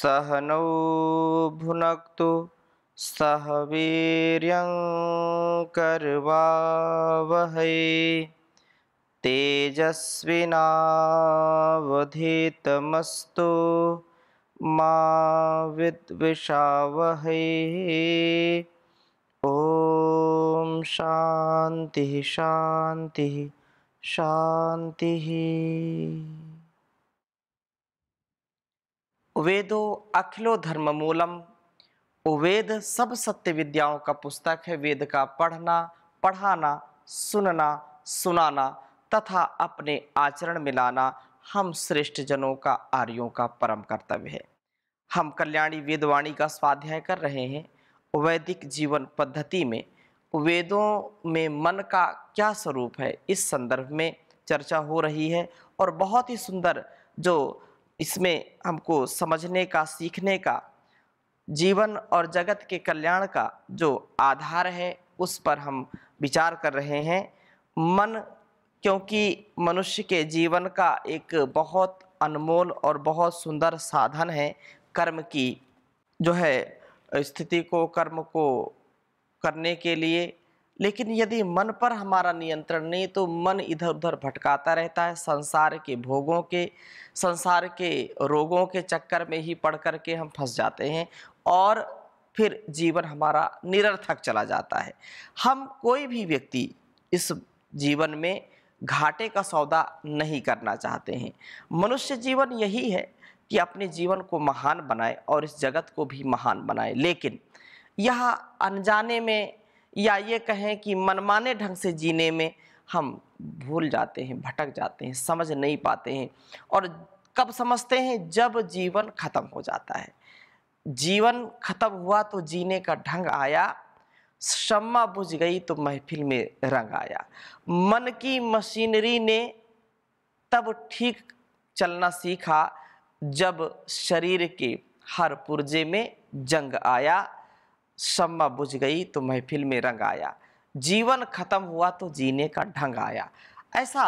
सहनौ भुनक्तु सह वीर कर्वावह तेजस्विनावधीतमस्तु माँ विषावह ओम शांति शांति शांति वेदो अखिलो धर्म मूलम वेद सब सत्य विद्याओं का पुस्तक है वेद का पढ़ना पढ़ाना सुनना सुनाना तथा अपने आचरण में लाना हम श्रेष्ठ जनों का आर्यों का परम कर्तव्य है हम कल्याणी वेदवाणी का स्वाध्याय कर रहे हैं वैदिक जीवन पद्धति में वेदों में मन का क्या स्वरूप है इस संदर्भ में चर्चा हो रही है और बहुत ही सुंदर जो इसमें हमको समझने का सीखने का जीवन और जगत के कल्याण का जो आधार है उस पर हम विचार कर रहे हैं मन क्योंकि मनुष्य के जीवन का एक बहुत अनमोल और बहुत सुंदर साधन है कर्म की जो है स्थिति को कर्म को करने के लिए लेकिन यदि मन पर हमारा नियंत्रण नहीं तो मन इधर उधर भटकाता रहता है संसार के भोगों के संसार के रोगों के चक्कर में ही पड़ कर के हम फंस जाते हैं और फिर जीवन हमारा निरर्थक चला जाता है हम कोई भी व्यक्ति इस जीवन में घाटे का सौदा नहीं करना चाहते हैं मनुष्य जीवन यही है कि अपने जीवन को महान बनाए और इस जगत को भी महान बनाए लेकिन यह अनजाने में या ये कहें कि मनमाने ढंग से जीने में हम भूल जाते हैं भटक जाते हैं समझ नहीं पाते हैं और कब समझते हैं जब जीवन खत्म हो जाता है जीवन खत्म हुआ तो जीने का ढंग आया शम्मा बुझ गई तो महफिल में रंग आया मन की मशीनरी ने तब ठीक चलना सीखा जब शरीर के हर पुर्जे में जंग आया शम्मा बुझ गई तो महफिल में रंग आया जीवन खत्म हुआ तो जीने का ढंग आया ऐसा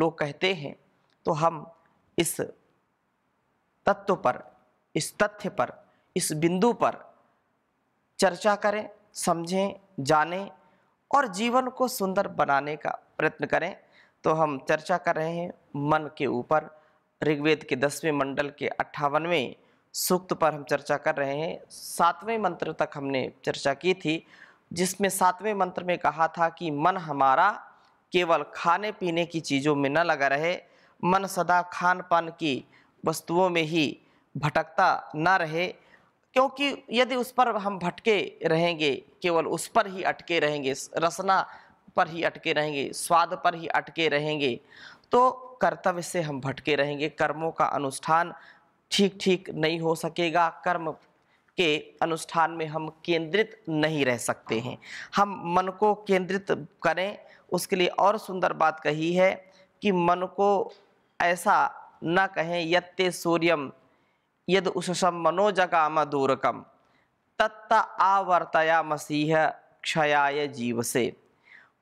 लोग कहते हैं तो हम इस तत्व पर इस तथ्य पर इस बिंदु पर चर्चा करें समझें जानें और जीवन को सुंदर बनाने का प्रयत्न करें तो हम चर्चा कर रहे हैं मन के ऊपर ऋग्वेद के दसवें मंडल के अट्ठावनवें सूक्त पर हम चर्चा कर रहे हैं सातवें मंत्र तक हमने चर्चा की थी जिसमें सातवें मंत्र में कहा था कि मन हमारा केवल खाने पीने की चीज़ों में न लगा रहे मन सदा खान पान की वस्तुओं में ही भटकता न रहे क्योंकि यदि उस पर हम भटके रहेंगे केवल उस पर ही अटके रहेंगे रसना पर ही अटके रहेंगे स्वाद पर ही अटके रहेंगे तो कर्तव्य से हम भटके रहेंगे कर्मों का अनुष्ठान ठीक ठीक नहीं हो सकेगा कर्म के अनुष्ठान में हम केंद्रित नहीं रह सकते हैं हम मन को केंद्रित करें उसके लिए और सुंदर बात कही है कि मन को ऐसा न कहें यत्ते सूर्यम यद उषम मनोजगाम दूरकम तत्त आवर्तया मसीह क्षयाय जीव से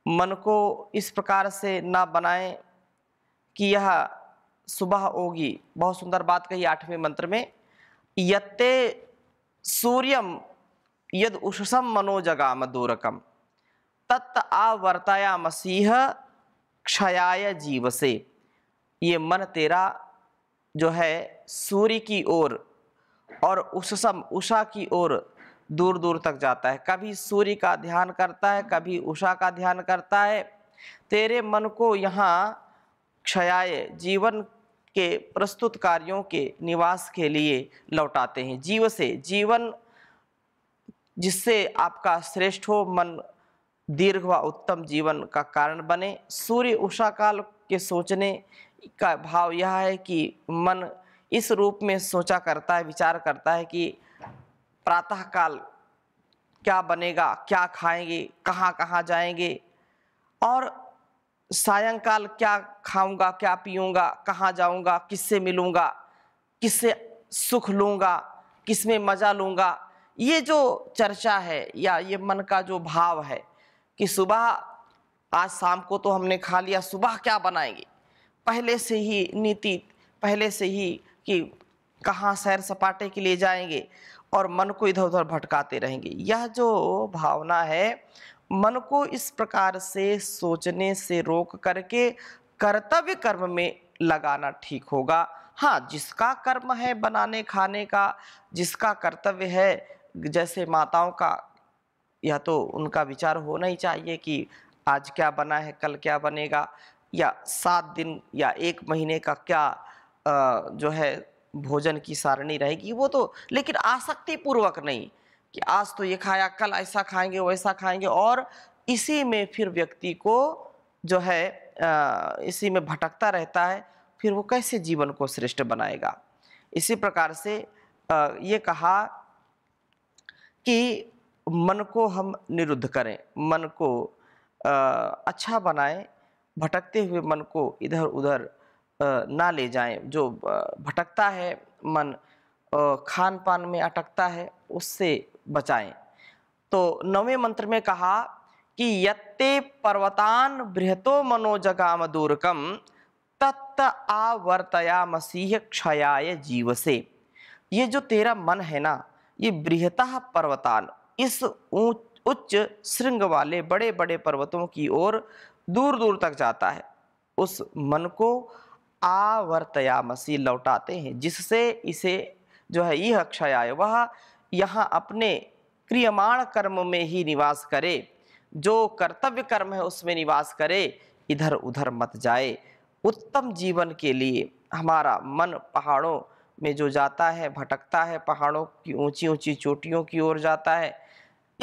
मन को इस प्रकार से ना बनाएं कि यह सुबह होगी बहुत सुंदर बात कही आठवें मंत्र में यत्ते सूर्यम यद उषसम मनोजगाम दूरकम तत् आवर्ताया मसीह क्षयाय जीव से ये मन तेरा जो है सूर्य की ओर और उषसम उषा की ओर दूर दूर तक जाता है कभी सूर्य का ध्यान करता है कभी उषा का ध्यान करता है तेरे मन को यहाँ क्षयाय जीवन के प्रस्तुत कार्यों के निवास के लिए लौटाते हैं जीव से जीवन जिससे आपका श्रेष्ठ हो मन दीर्घ व उत्तम जीवन का कारण बने सूर्य उषा काल के सोचने का भाव यह है कि मन इस रूप में सोचा करता है विचार करता है कि प्रातः काल क्या बनेगा क्या खाएंगे कहाँ कहाँ जाएंगे और सायंकाल क्या खाऊंगा क्या पीऊंगा कहाँ जाऊंगा किससे मिलूंगा किससे सुख लूंगा किस में मज़ा लूंगा ये जो चर्चा है या ये मन का जो भाव है कि सुबह आज शाम को तो हमने खा लिया सुबह क्या बनाएंगे पहले से ही नीति पहले से ही कि कहाँ सैर सपाटे के लिए जाएंगे और मन को इधर उधर भटकाते रहेंगे यह जो भावना है मन को इस प्रकार से सोचने से रोक करके कर्तव्य कर्म में लगाना ठीक होगा हाँ जिसका कर्म है बनाने खाने का जिसका कर्तव्य है जैसे माताओं का या तो उनका विचार होना ही चाहिए कि आज क्या बना है कल क्या बनेगा या सात दिन या एक महीने का क्या आ, जो है भोजन की सारणी रहेगी वो तो लेकिन आसक्ति पूर्वक नहीं कि आज तो ये खाया कल ऐसा खाएंगे वैसा खाएंगे और इसी में फिर व्यक्ति को जो है इसी में भटकता रहता है फिर वो कैसे जीवन को श्रेष्ठ बनाएगा इसी प्रकार से ये कहा कि मन को हम निरुद्ध करें मन को अच्छा बनाएं भटकते हुए मन को इधर उधर ना ले जाएं जो भटकता है मन खान पान में अटकता है उससे बचाएं तो नवे मंत्र में कहा कि यत्ते पर्वतान बृहतो मनोजगाम दूरकम तत्त आवर्तया मसीह क्षयाय जीव से ये जो तेरा मन है ना ये बृहत पर्वतान इस उच्च श्रृंग वाले बड़े बड़े पर्वतों की ओर दूर दूर तक जाता है उस मन को आवर्तया मसीह लौटाते हैं जिससे इसे जो है यह क्षयाय वह यहाँ अपने क्रियमाण कर्म में ही निवास करे जो कर्तव्य कर्म है उसमें निवास करे इधर उधर मत जाए उत्तम जीवन के लिए हमारा मन पहाड़ों में जो जाता है भटकता है पहाड़ों की ऊंची ऊंची चोटियों की ओर जाता है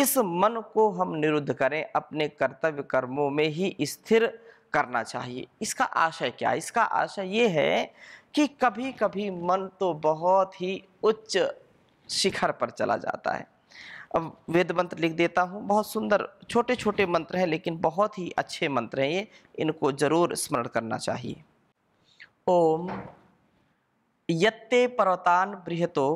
इस मन को हम निरुद्ध करें अपने कर्तव्य कर्मों में ही स्थिर करना चाहिए इसका आशय क्या है इसका आशय ये है कि कभी कभी मन तो बहुत ही उच्च शिखर पर चला जाता है अब वेद मंत्र लिख देता हूँ बहुत सुंदर छोटे छोटे मंत्र हैं लेकिन बहुत ही अच्छे मंत्र हैं ये इनको जरूर स्मरण करना चाहिए ओम यत्ते पर्वतान बृहतो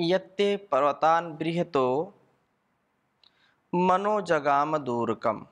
यत्ते पर्वतान् बृहतो मनोजगाम दूरकम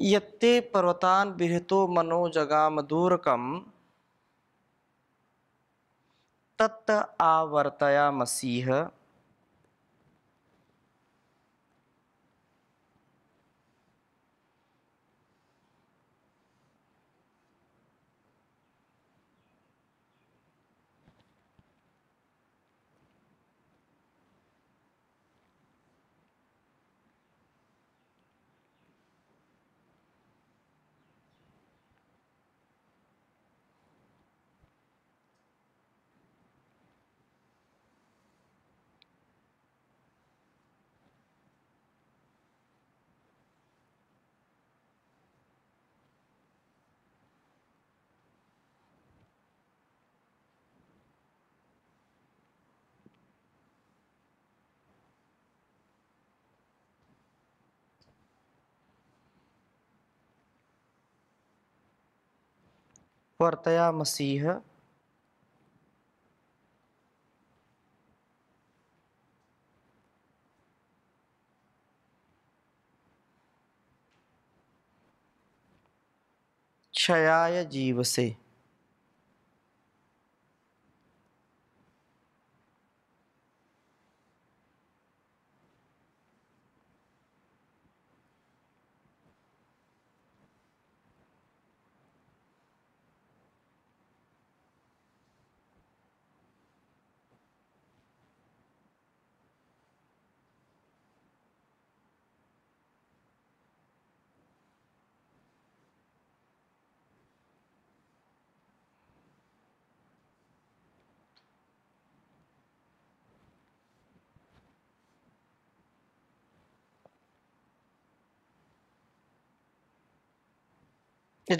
यत्ते पर्वतान विहतो मनो दूरकम तत् आवर्तया मसीह वर्तया मसीह क्षयाय जीव से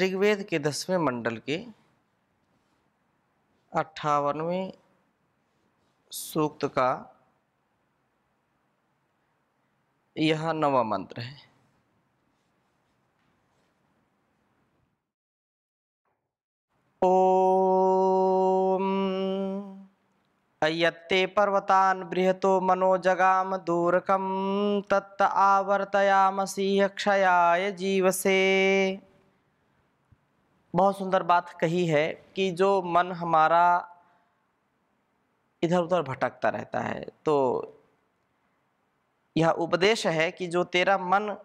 ऋग्वेद के दसवें मंडल के अट्ठावनवें सूक्त का यह नवा मंत्र है ओम अयत्ते पर्वतान बृहतो मनो जगाम दूरकम तत्त आवर्तयामसी क्षयाय जीवसे बहुत सुंदर बात कही है कि जो मन हमारा इधर उधर भटकता रहता है तो यह उपदेश है कि जो तेरा मन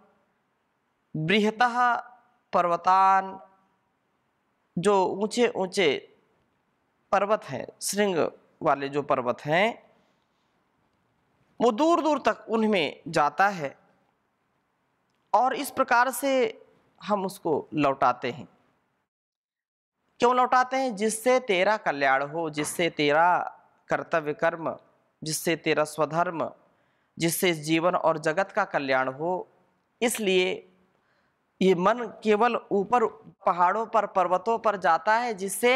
बृहतः पर्वतान जो ऊंचे ऊंचे पर्वत हैं श्रृंग वाले जो पर्वत हैं वो दूर दूर तक उनमें जाता है और इस प्रकार से हम उसको लौटाते हैं क्यों लौटाते हैं जिससे तेरा कल्याण हो जिससे तेरा कर्तव्य कर्म जिससे तेरा स्वधर्म जिससे इस जीवन और जगत का कल्याण हो इसलिए ये मन केवल ऊपर पहाड़ों पर पर्वतों पर जाता है जिससे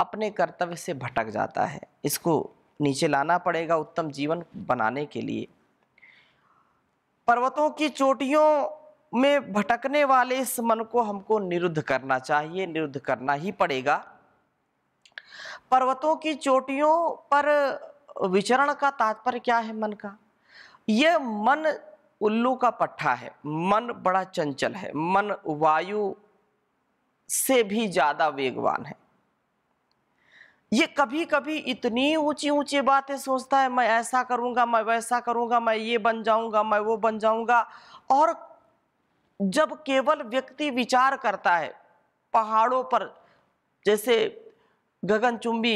अपने कर्तव्य से भटक जाता है इसको नीचे लाना पड़ेगा उत्तम जीवन बनाने के लिए पर्वतों की चोटियों में भटकने वाले इस मन को हमको निरुद्ध करना चाहिए निरुद्ध करना ही पड़ेगा पर्वतों की चोटियों पर विचरण का तात्पर्य क्या है मन का यह मन उल्लू का पट्टा है मन बड़ा चंचल है मन वायु से भी ज़्यादा वेगवान है ये कभी कभी इतनी ऊंची ऊंची बातें सोचता है मैं ऐसा करूंगा मैं वैसा करूंगा मैं ये बन जाऊंगा मैं वो बन जाऊंगा और जब केवल व्यक्ति विचार करता है पहाड़ों पर जैसे गगनचुंबी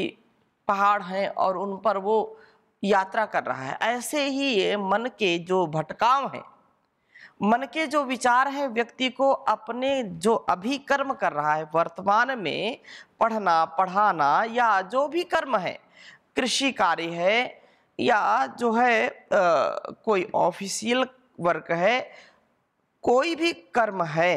पहाड़ हैं और उन पर वो यात्रा कर रहा है ऐसे ही ये मन के जो भटकाव हैं मन के जो विचार हैं व्यक्ति को अपने जो अभी कर्म कर रहा है वर्तमान में पढ़ना पढ़ाना या जो भी कर्म है कृषि कार्य है या जो है आ, कोई ऑफिशियल वर्क है कोई भी कर्म है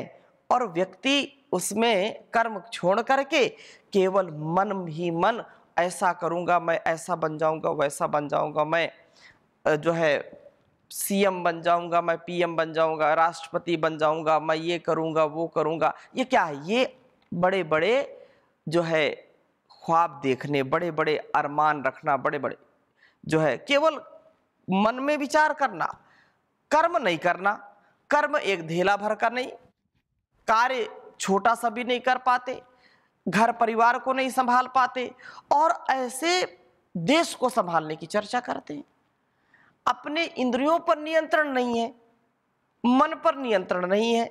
और व्यक्ति उसमें कर्म छोड़ करके केवल मन ही मन ऐसा करूँगा मैं ऐसा बन जाऊँगा वैसा बन जाऊँगा मैं जो है सीएम बन जाऊंगा मैं पीएम बन जाऊंगा राष्ट्रपति बन जाऊंगा मैं ये करूंगा वो करूंगा ये क्या है ये बड़े बड़े जो है ख्वाब देखने बड़े बड़े अरमान रखना बड़े बड़े जो है केवल मन में विचार करना कर्म नहीं करना कर्म एक धेला भर का नहीं कार्य छोटा सा भी नहीं कर पाते घर परिवार को नहीं संभाल पाते और ऐसे देश को संभालने की चर्चा करते हैं अपने इंद्रियों पर नियंत्रण नहीं है मन पर नियंत्रण नहीं है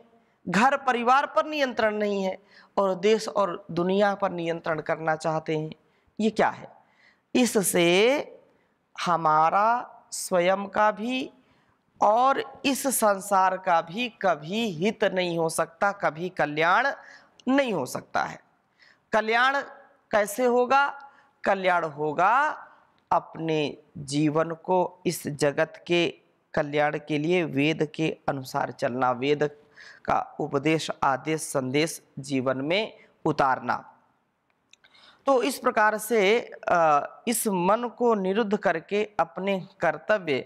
घर परिवार पर नियंत्रण नहीं है और देश और दुनिया पर नियंत्रण करना चाहते हैं ये क्या है इससे हमारा स्वयं का भी और इस संसार का भी कभी हित नहीं हो सकता कभी कल्याण नहीं हो सकता है कल्याण कैसे होगा कल्याण होगा अपने जीवन को इस जगत के कल्याण के लिए वेद के अनुसार चलना वेद का उपदेश आदेश संदेश जीवन में उतारना तो इस प्रकार से इस मन को निरुद्ध करके अपने कर्तव्य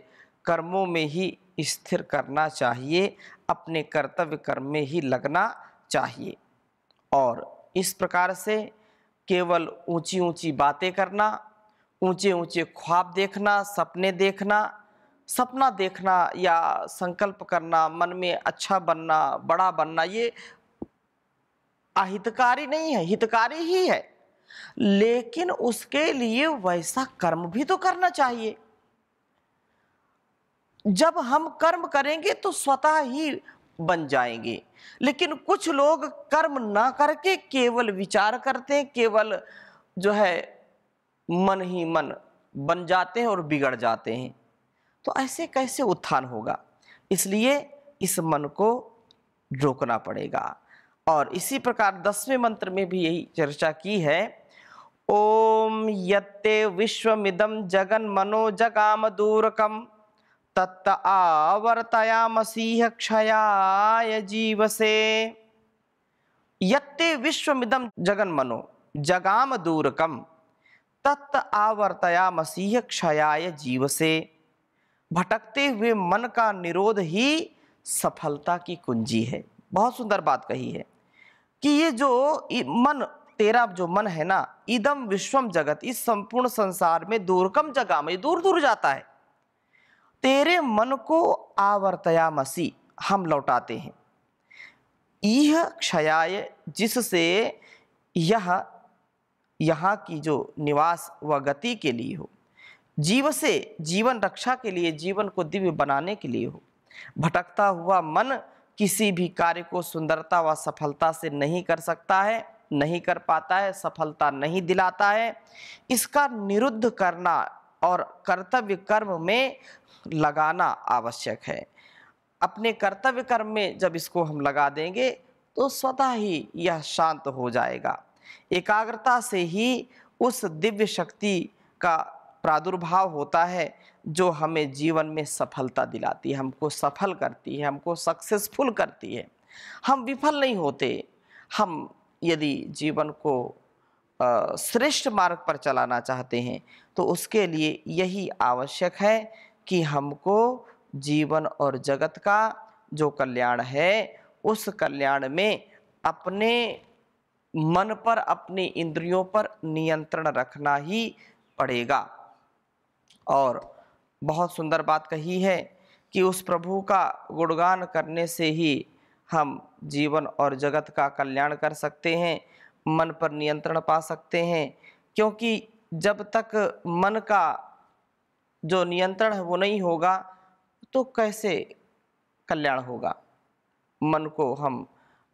कर्मों में ही स्थिर करना चाहिए अपने कर्तव्य कर्म में ही लगना चाहिए और इस प्रकार से केवल ऊंची ऊंची बातें करना ऊंचे ऊंचे ख्वाब देखना सपने देखना सपना देखना या संकल्प करना मन में अच्छा बनना बड़ा बनना ये अहितकारी नहीं है हितकारी ही है लेकिन उसके लिए वैसा कर्म भी तो करना चाहिए जब हम कर्म करेंगे तो स्वतः ही बन जाएंगे लेकिन कुछ लोग कर्म ना करके केवल विचार करते हैं केवल जो है मन ही मन बन जाते हैं और बिगड़ जाते हैं तो ऐसे कैसे उत्थान होगा इसलिए इस मन को रोकना पड़ेगा और इसी प्रकार दसवें मंत्र में भी यही चर्चा की है ओम यत्ते विश्वमिदम जगन मनो जगाम दूरकम तत्त आवर्तया मसीह क्षयाय जीव से यत्ते विश्वमिदम जगन मनो जगाम दूरकम तत्त आवर्तया मसीह क्षयाय जीव से भटकते हुए मन का निरोध ही सफलता की कुंजी है बहुत सुंदर बात कही है कि ये जो मन तेरा जो मन है ना इदम विश्वम जगत इस संपूर्ण संसार में दूरकम जगाम ये दूर दूर जाता है तेरे मन को आवर्तया मसी हम लौटाते हैं यह क्षयाय जिससे यह यहाँ की जो निवास व गति के लिए हो जीव से जीवन रक्षा के लिए जीवन को दिव्य बनाने के लिए हो भटकता हुआ मन किसी भी कार्य को सुंदरता व सफलता से नहीं कर सकता है नहीं कर पाता है सफलता नहीं दिलाता है इसका निरुद्ध करना और कर्तव्य कर्म में लगाना आवश्यक है अपने कर्तव्य कर्म में जब इसको हम लगा देंगे तो स्वतः ही यह शांत हो जाएगा एकाग्रता से ही उस दिव्य शक्ति का प्रादुर्भाव होता है जो हमें जीवन में सफलता दिलाती है हमको सफल करती है हमको सक्सेसफुल करती है हम विफल नहीं होते हम यदि जीवन को श्रेष्ठ मार्ग पर चलाना चाहते हैं तो उसके लिए यही आवश्यक है कि हमको जीवन और जगत का जो कल्याण है उस कल्याण में अपने मन पर अपने इंद्रियों पर नियंत्रण रखना ही पड़ेगा और बहुत सुंदर बात कही है कि उस प्रभु का गुणगान करने से ही हम जीवन और जगत का कल्याण कर सकते हैं मन पर नियंत्रण पा सकते हैं क्योंकि जब तक मन का जो नियंत्रण है वो नहीं होगा तो कैसे कल्याण होगा मन को हम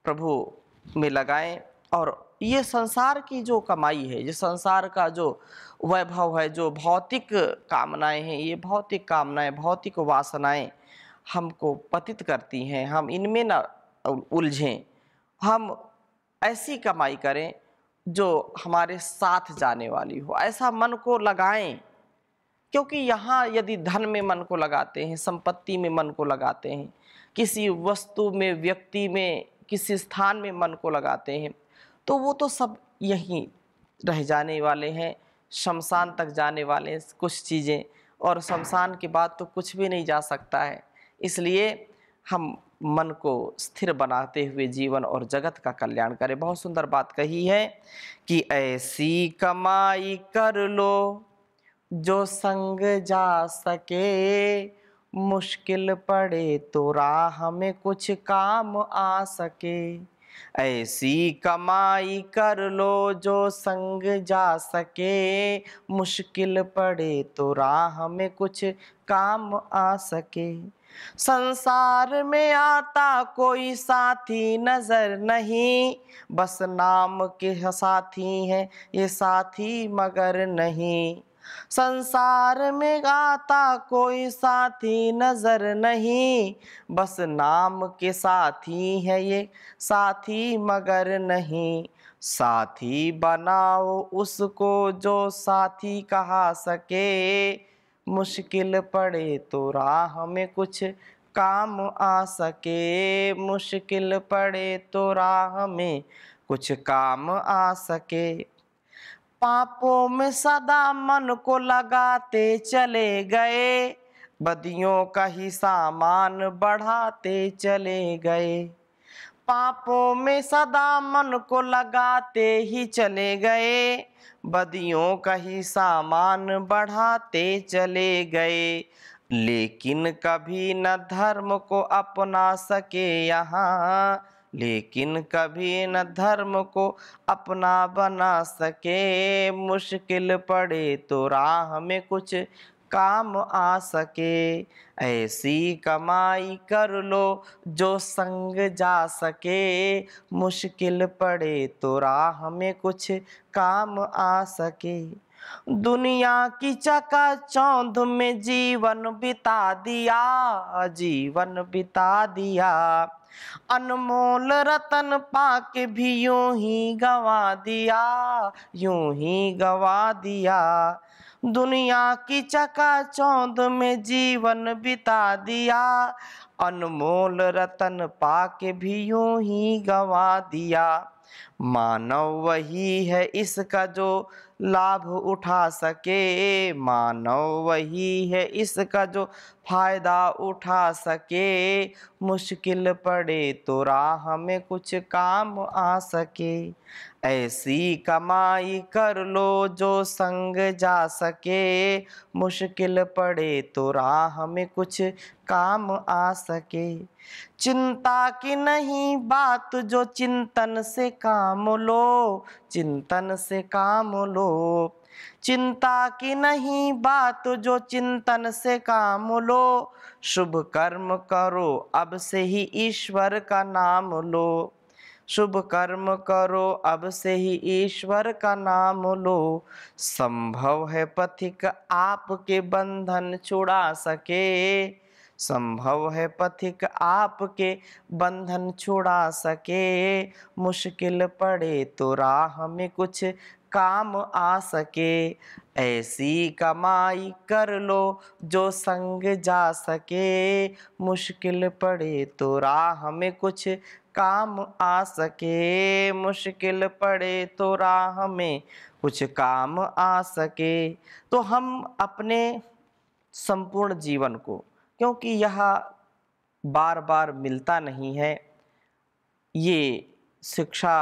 प्रभु में लगाएं और ये संसार की जो कमाई है ये संसार का जो वैभव है जो भौतिक कामनाएं हैं ये भौतिक कामनाएं भौतिक वासनाएं हमको पतित करती हैं हम इनमें ना उलझें हम ऐसी कमाई करें जो हमारे साथ जाने वाली हो ऐसा मन को लगाएं क्योंकि यहाँ यदि धन में मन को लगाते हैं संपत्ति में मन को लगाते हैं किसी वस्तु में व्यक्ति में किसी स्थान में मन को लगाते हैं तो वो तो सब यहीं रह जाने वाले हैं शमशान तक जाने वाले हैं कुछ चीज़ें और शमशान के बाद तो कुछ भी नहीं जा सकता है इसलिए हम मन को स्थिर बनाते हुए जीवन और जगत का कल्याण करें बहुत सुंदर बात कही है कि ऐसी कमाई कर लो जो संग जा सके मुश्किल पड़े तो राह में कुछ काम आ सके ऐसी कमाई कर लो जो संग जा सके मुश्किल पड़े तो राह में कुछ काम आ सके संसार में आता कोई साथी नजर नहीं बस नाम के साथी हैं ये साथी मगर नहीं संसार में गाता कोई साथी नजर नहीं बस नाम के साथी है ये साथी मगर नहीं साथी बनाओ उसको जो साथी कहा सके मुश्किल पड़े तो राह में कुछ काम आ सके मुश्किल पड़े तो राह में कुछ काम आ सके पापों में सदा मन को लगाते चले गए बदियों का ही सामान बढ़ाते चले गए पापों में सदा मन को लगाते ही चले गए बदियों का ही सामान बढ़ाते चले गए लेकिन कभी न धर्म को अपना सके यहाँ लेकिन कभी न धर्म को अपना बना सके मुश्किल पड़े तो राह में कुछ काम आ सके ऐसी कमाई कर लो जो संग जा सके मुश्किल पड़े तो राह में कुछ काम आ सके दुनिया की चका चौंध में जीवन बिता दिया जीवन बिता दिया अनमोल रतन पाक भी यूं ही गवा दिया यूं ही गवा दिया दुनिया की चका चकाचौंध में जीवन बिता दिया अनमोल रतन पाके भी यूं ही गवा दिया मानव वही है इसका जो लाभ उठा सके मानव वही है इसका जो फायदा उठा सके मुश्किल पड़े तो राह में कुछ काम आ सके ऐसी कमाई कर लो जो संग जा सके मुश्किल पड़े तो राह में कुछ काम आ सके चिंता की नहीं बात जो चिंतन से काम लो चिंतन से काम लो चिंता की नहीं बात जो चिंतन से काम लो शुभ कर्म करो अब से ही ईश्वर का नाम लो शुभ कर्म करो अब से ही ईश्वर का नाम लो संभव है पथिक आपके बंधन छुड़ा सके संभव है पथिक आपके बंधन छुड़ा सके मुश्किल पड़े तो राह में कुछ काम आ सके ऐसी कमाई कर लो जो संग जा सके मुश्किल पड़े तो राह में कुछ काम आ सके मुश्किल पड़े तो राह में कुछ काम आ सके तो हम अपने संपूर्ण जीवन को क्योंकि यह बार बार मिलता नहीं है ये शिक्षा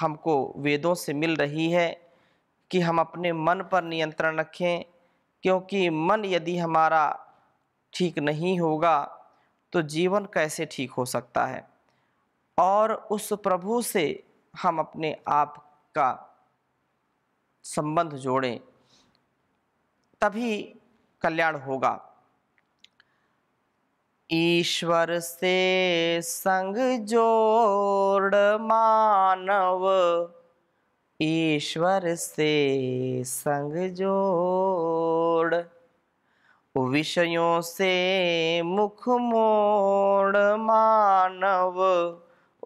हमको वेदों से मिल रही है कि हम अपने मन पर नियंत्रण रखें क्योंकि मन यदि हमारा ठीक नहीं होगा तो जीवन कैसे ठीक हो सकता है और उस प्रभु से हम अपने आप का संबंध जोड़ें तभी कल्याण होगा ईश्वर से संग जोड़ मानव ईश्वर से संग जोड़ विषयों से मुख मोड़ मानव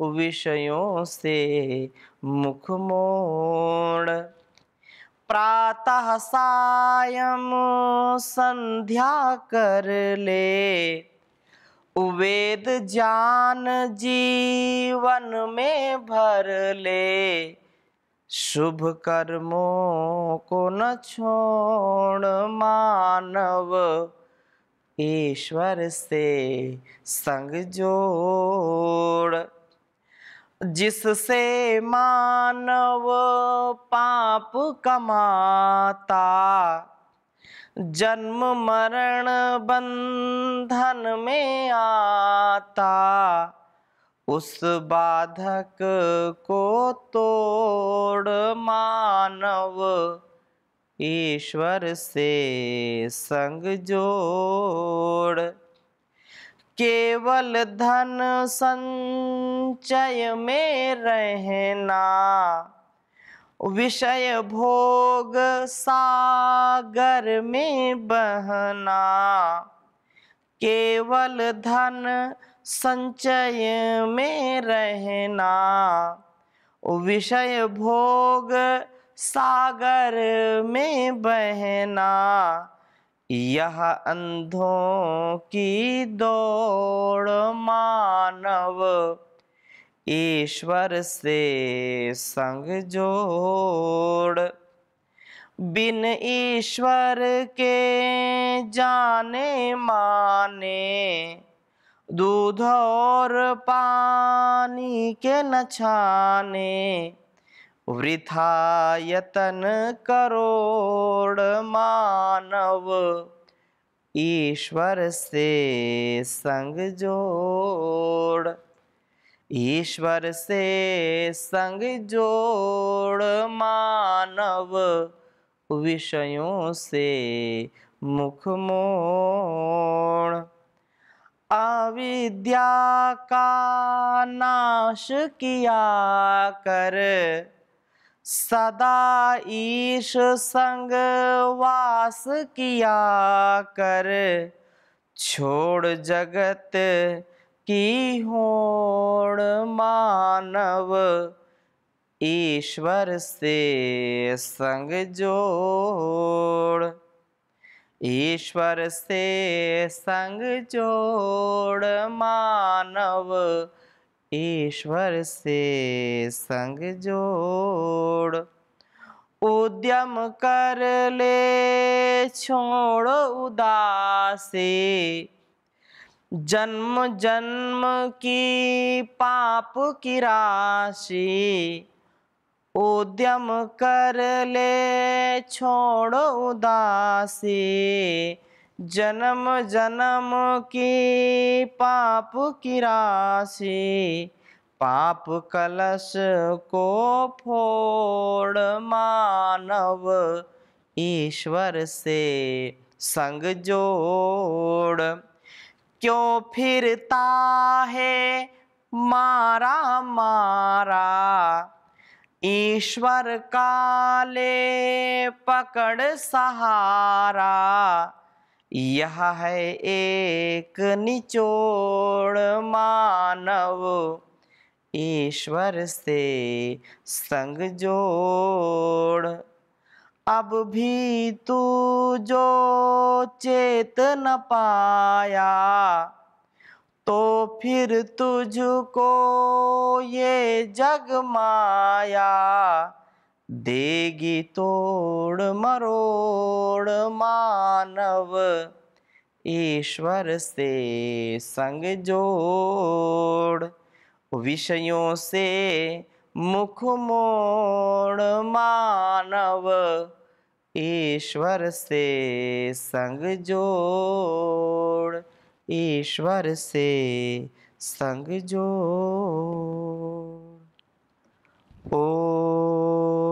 विषयों से मुख मोड़ प्रातः सायम संध्या कर ले उवेद जान जीवन में भर ले शुभ कर्मों को न छोड़ मानव ईश्वर से संग जोड़ जिससे मानव पाप कमाता जन्म मरण बंधन में आता उस बाधक को तोड़ मानव ईश्वर से संग जोड़ केवल धन संचय में रहना विषय भोग सागर में बहना केवल धन संचय में रहना विषय भोग सागर में बहना यह अंधों की दौड़ मानव ईश्वर से संग जोड़ बिन ईश्वर के जाने माने दूध और पानी के न छाने वृथायतन करोड़ मानव ईश्वर से संग जोड़ ईश्वर से संग जोड़ मानव विषयों से मुख मोड़ अविद्या का नाश किया कर सदा ईश संग वास किया कर छोड़ जगत की होड़ मानव ईश्वर से संग जोड़ ईश्वर से संग जोड़ मानव ईश्वर से संग जोड़ उद्यम कर ले छोड़ उदासी जन्म जन्म की पाप की राशि उद्यम कर ले छोड़ उदासी जन्म जन्म की पाप की राशि पाप कलश को फोड़ मानव ईश्वर से संग जोड़ क्यों फिरता है मारा मारा ईश्वर काले पकड़ सहारा यह है एक निचोड़ मानव ईश्वर से संग जोड़ अब भी तू जो चेत न पाया तो फिर तुझको ये जग माया देगी तोड़ मरोड़ मानव ईश्वर से संग जोड़ विषयों से मुख मोड़ मानव ईश्वर से संग जोड़ ईश्वर से संग जोड़ ओ